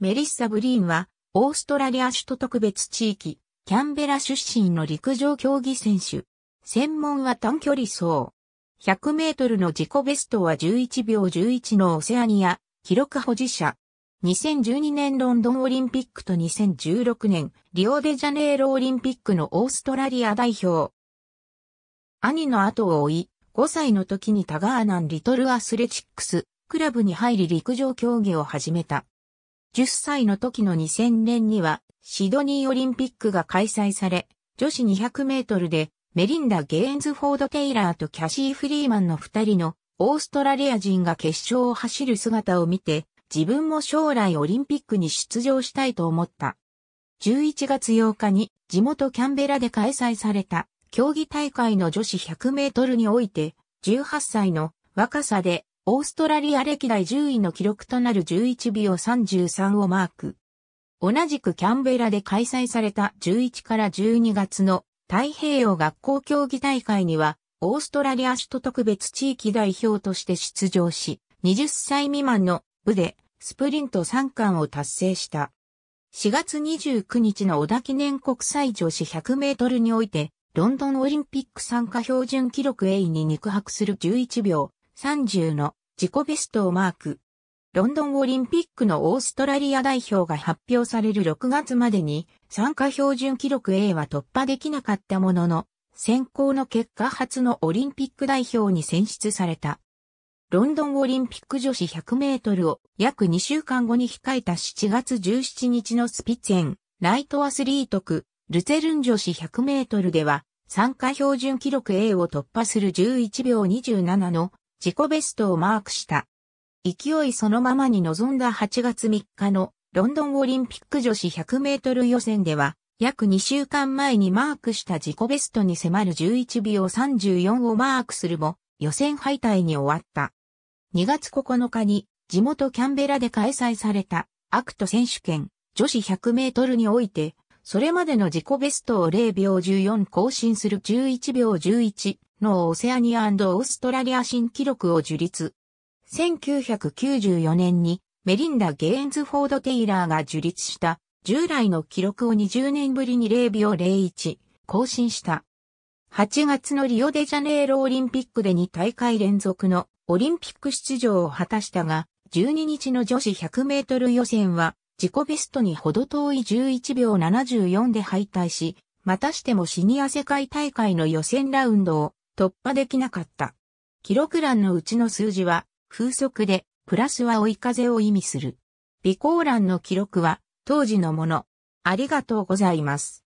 メリッサ・ブリーンは、オーストラリア首都特別地域、キャンベラ出身の陸上競技選手。専門は短距離走。100メートルの自己ベストは11秒11のオセアニア、記録保持者。2012年ロンドンオリンピックと2016年リオデジャネイロオリンピックのオーストラリア代表。兄の後を追い、5歳の時にタガーナンリトルアスレチックスクラブに入り陸上競技を始めた。10歳の時の2000年にはシドニーオリンピックが開催され、女子200メートルでメリンダ・ゲーンズフォード・テイラーとキャシー・フリーマンの二人のオーストラリア人が決勝を走る姿を見て、自分も将来オリンピックに出場したいと思った。11月8日に地元キャンベラで開催された競技大会の女子100メートルにおいて、18歳の若さでオーストラリア歴代10位の記録となる11秒33をマーク。同じくキャンベラで開催された11から12月の太平洋学校競技大会には、オーストラリア首都特別地域代表として出場し、20歳未満の部でスプリント3冠を達成した。4月29日の小田記念国際女子100メートルにおいて、ロンドンオリンピック参加標準記録 A に肉薄する11秒30の自己ベストをマーク。ロンドンオリンピックのオーストラリア代表が発表される6月までに参加標準記録 A は突破できなかったものの、選考の結果初のオリンピック代表に選出された。ロンドンオリンピック女子100メートルを約2週間後に控えた7月17日のスピツェン、ライトアスリート区、ルツェルン女子100メートルでは、参加標準記録 A を突破する11秒27の自己ベストをマークした。勢いそのままに臨んだ8月3日のロンドンオリンピック女子100メートル予選では、約2週間前にマークした自己ベストに迫る11秒34をマークするも、予選敗退に終わった。2月9日に地元キャンベラで開催されたアクト選手権女子100メートルにおいてそれまでの自己ベストを0秒14更新する11秒11のオセアニアオーストラリア新記録を樹立。1994年にメリンダ・ゲーンズフォード・テイラーが樹立した従来の記録を20年ぶりに0秒01更新した。8月のリオデジャネイロオリンピックで2大会連続のオリンピック出場を果たしたが、12日の女子100メートル予選は自己ベストにほど遠い11秒74で敗退し、またしてもシニア世界大会の予選ラウンドを突破できなかった。記録欄のうちの数字は、風速で、プラスは追い風を意味する。備考欄の記録は、当時のもの。ありがとうございます。